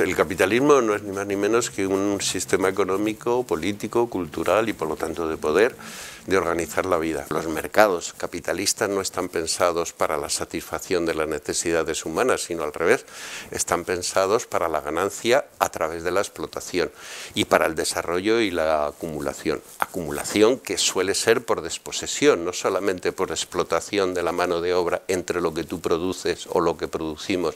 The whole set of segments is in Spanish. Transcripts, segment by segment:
El capitalismo no es ni más ni menos que un sistema económico, político, cultural y por lo tanto de poder de organizar la vida. Los mercados capitalistas no están pensados para la satisfacción de las necesidades humanas, sino al revés, están pensados para la ganancia a través de la explotación y para el desarrollo y la acumulación. Acumulación que suele ser por desposesión, no solamente por explotación de la mano de obra entre lo que tú produces o lo que producimos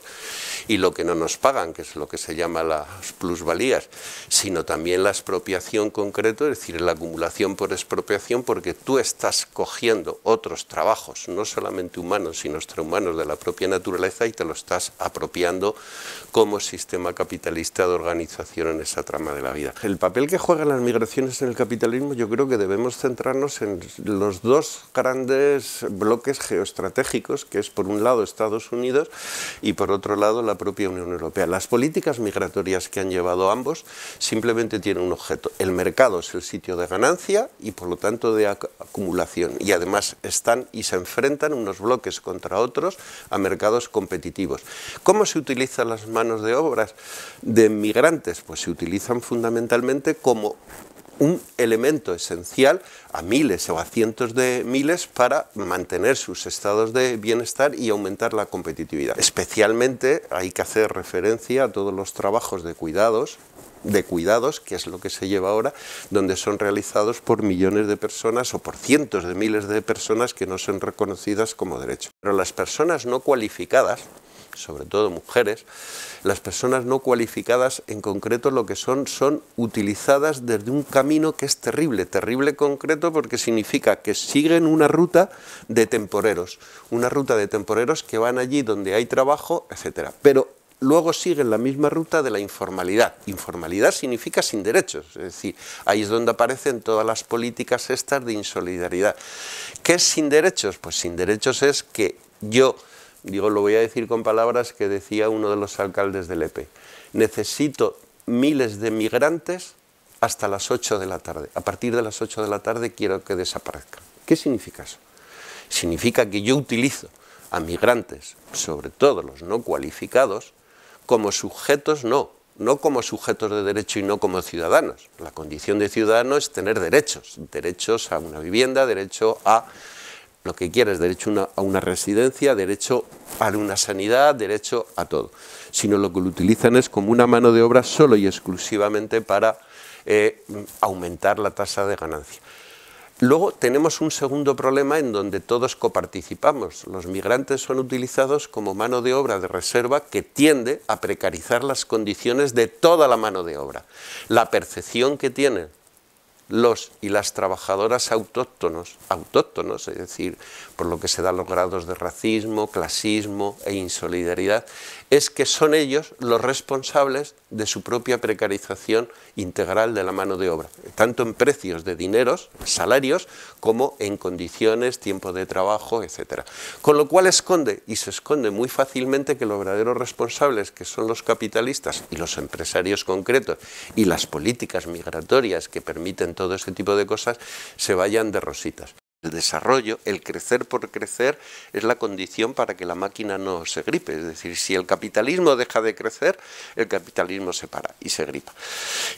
y lo que no nos pagan, que es lo que se llama las plusvalías, sino también la expropiación concreto, es decir, la acumulación por expropiación, que tú estás cogiendo otros trabajos, no solamente humanos, sino extrahumanos de la propia naturaleza y te lo estás apropiando como sistema capitalista de organización en esa trama de la vida. El papel que juegan las migraciones en el capitalismo yo creo que debemos centrarnos en los dos grandes bloques geoestratégicos, que es por un lado Estados Unidos y por otro lado la propia Unión Europea. Las políticas migratorias que han llevado ambos simplemente tienen un objeto. El mercado es el sitio de ganancia y por lo tanto de acumulación y además están y se enfrentan unos bloques contra otros a mercados competitivos. ¿Cómo se utilizan las manos de obras de migrantes? Pues se utilizan fundamentalmente como un elemento esencial a miles o a cientos de miles para mantener sus estados de bienestar y aumentar la competitividad. Especialmente hay que hacer referencia a todos los trabajos de cuidados de cuidados, que es lo que se lleva ahora, donde son realizados por millones de personas o por cientos de miles de personas que no son reconocidas como derecho. Pero las personas no cualificadas, sobre todo mujeres, las personas no cualificadas en concreto lo que son son utilizadas desde un camino que es terrible, terrible concreto porque significa que siguen una ruta de temporeros, una ruta de temporeros que van allí donde hay trabajo, etcétera. Pero luego siguen la misma ruta de la informalidad. Informalidad significa sin derechos, es decir, ahí es donde aparecen todas las políticas estas de insolidaridad. ¿Qué es sin derechos? Pues sin derechos es que yo, digo, lo voy a decir con palabras que decía uno de los alcaldes del EP, necesito miles de migrantes hasta las 8 de la tarde. A partir de las 8 de la tarde quiero que desaparezcan. ¿Qué significa eso? Significa que yo utilizo a migrantes, sobre todo los no cualificados, como sujetos no, no como sujetos de derecho y no como ciudadanos. La condición de ciudadano es tener derechos, derechos a una vivienda, derecho a lo que quieras, derecho a una residencia, derecho a una sanidad, derecho a todo. Sino lo que lo utilizan es como una mano de obra solo y exclusivamente para eh, aumentar la tasa de ganancia. Luego tenemos un segundo problema en donde todos coparticipamos. Los migrantes son utilizados como mano de obra de reserva que tiende a precarizar las condiciones de toda la mano de obra. La percepción que tienen los y las trabajadoras autóctonos, autóctonos, es decir, por lo que se dan los grados de racismo, clasismo e insolidaridad, es que son ellos los responsables de su propia precarización integral de la mano de obra, tanto en precios de dineros, salarios, como en condiciones, tiempo de trabajo, etc. Con lo cual esconde, y se esconde muy fácilmente, que los verdaderos responsables, que son los capitalistas y los empresarios concretos, y las políticas migratorias que permiten todo este tipo de cosas, se vayan de rositas. El desarrollo, el crecer por crecer, es la condición para que la máquina no se gripe. Es decir, si el capitalismo deja de crecer, el capitalismo se para y se gripa.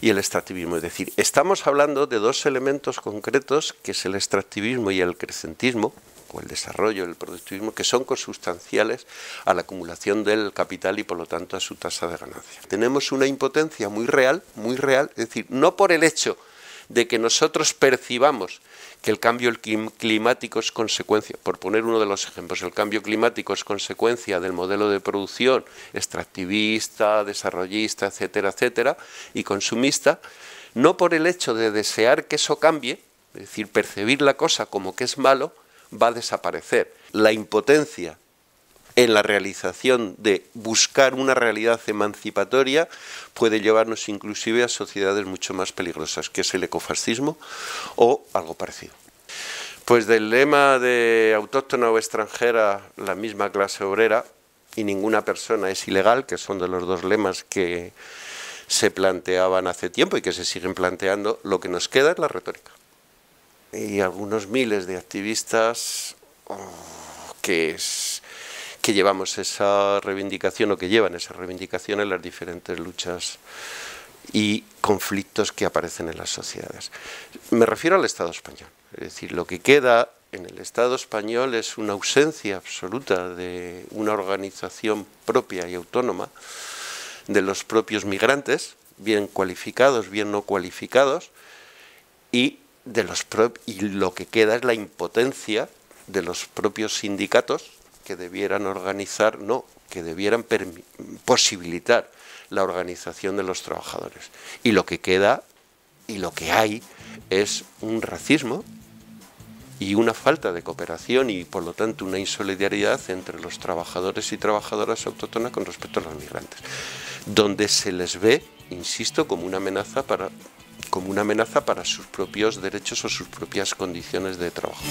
Y el extractivismo. Es decir, estamos hablando de dos elementos concretos, que es el extractivismo y el crecentismo, o el desarrollo, el productivismo, que son consustanciales a la acumulación del capital y por lo tanto a su tasa de ganancia. Tenemos una impotencia muy real, muy real, es decir, no por el hecho de que nosotros percibamos que el cambio climático es consecuencia, por poner uno de los ejemplos, el cambio climático es consecuencia del modelo de producción extractivista, desarrollista, etcétera, etcétera, y consumista, no por el hecho de desear que eso cambie, es decir, percibir la cosa como que es malo, va a desaparecer. La impotencia en la realización de buscar una realidad emancipatoria puede llevarnos inclusive a sociedades mucho más peligrosas, que es el ecofascismo o algo parecido. Pues del lema de autóctona o extranjera, la misma clase obrera y ninguna persona es ilegal, que son de los dos lemas que se planteaban hace tiempo y que se siguen planteando, lo que nos queda es la retórica. Y algunos miles de activistas oh, que es que llevamos esa reivindicación o que llevan esa reivindicación en las diferentes luchas y conflictos que aparecen en las sociedades. Me refiero al Estado español, es decir, lo que queda en el Estado español es una ausencia absoluta de una organización propia y autónoma de los propios migrantes, bien cualificados, bien no cualificados, y, de los y lo que queda es la impotencia de los propios sindicatos que debieran organizar, no, que debieran posibilitar la organización de los trabajadores. Y lo que queda y lo que hay es un racismo y una falta de cooperación y por lo tanto una insolidaridad entre los trabajadores y trabajadoras autóctonas con respecto a los migrantes, donde se les ve, insisto, como una amenaza para como una amenaza para sus propios derechos o sus propias condiciones de trabajo.